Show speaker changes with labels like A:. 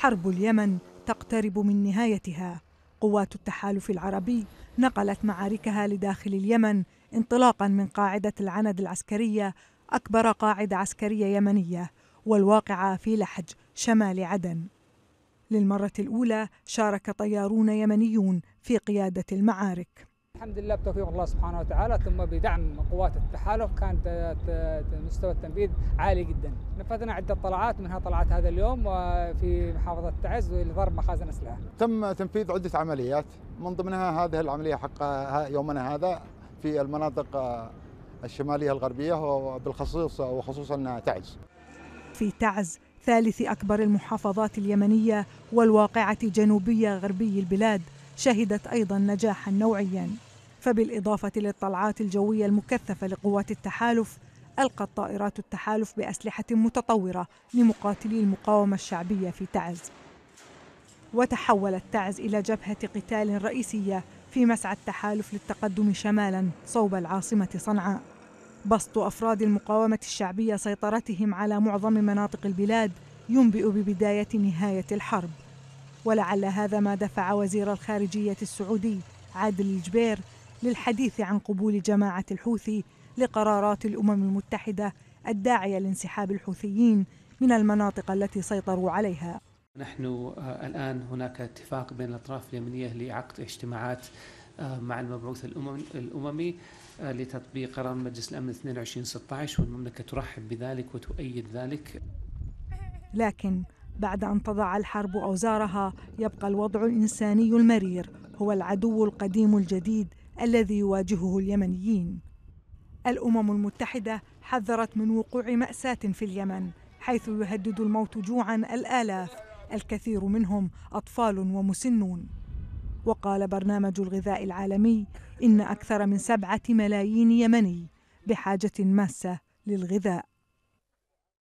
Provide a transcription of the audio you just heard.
A: حرب اليمن تقترب من نهايتها قوات التحالف العربي نقلت معاركها لداخل اليمن انطلاقا من قاعده العند العسكريه اكبر قاعده عسكريه يمنيه والواقعه في لحج شمال عدن للمره الاولى شارك طيارون يمنيون في قياده المعارك
B: الحمد لله بتوفيق الله سبحانه وتعالى ثم بدعم قوات التحالف كان مستوى التنفيذ عالي جدا نفذنا عدة طلعات منها طلعت هذا اليوم في محافظة تعز لضرب مخازن أسلحة
C: تم تنفيذ عدة عمليات من ضمنها هذه العملية حق يومنا هذا في المناطق آه، الشمالية الغربية وبالخصوص وخصوصا تعز
A: في تعز ثالث أكبر المحافظات اليمنية والواقعة جنوبية غربي البلاد شهدت أيضا نجاحا نوعيا فبالإضافة للطلعات الجوية المكثفة لقوات التحالف ألقت طائرات التحالف بأسلحة متطورة لمقاتلي المقاومة الشعبية في تعز وتحولت تعز إلى جبهة قتال رئيسية في مسعى التحالف للتقدم شمالا صوب العاصمة صنعاء بسط أفراد المقاومة الشعبية سيطرتهم على معظم مناطق البلاد ينبئ ببداية نهاية الحرب ولعل هذا ما دفع وزير الخارجية السعودي عادل الجبير للحديث عن قبول جماعة الحوثي لقرارات الأمم المتحدة الداعية لانسحاب الحوثيين من المناطق التي سيطروا عليها
D: نحن آه، الآن هناك اتفاق بين الأطراف اليمنية لعقد اجتماعات آه، مع المبعوث الأممي آه، لتطبيق قرار مجلس الأمن 2216 والمملكة ترحب بذلك وتؤيد ذلك
A: لكن بعد أن تضع الحرب أوزارها يبقى الوضع الإنساني المرير هو العدو القديم الجديد الذي يواجهه اليمنيين الامم المتحده حذرت من وقوع ماساه في اليمن حيث يهدد الموت جوعا الالاف الكثير منهم اطفال ومسنون وقال برنامج الغذاء العالمي ان اكثر من سبعه ملايين يمني بحاجه ماسه للغذاء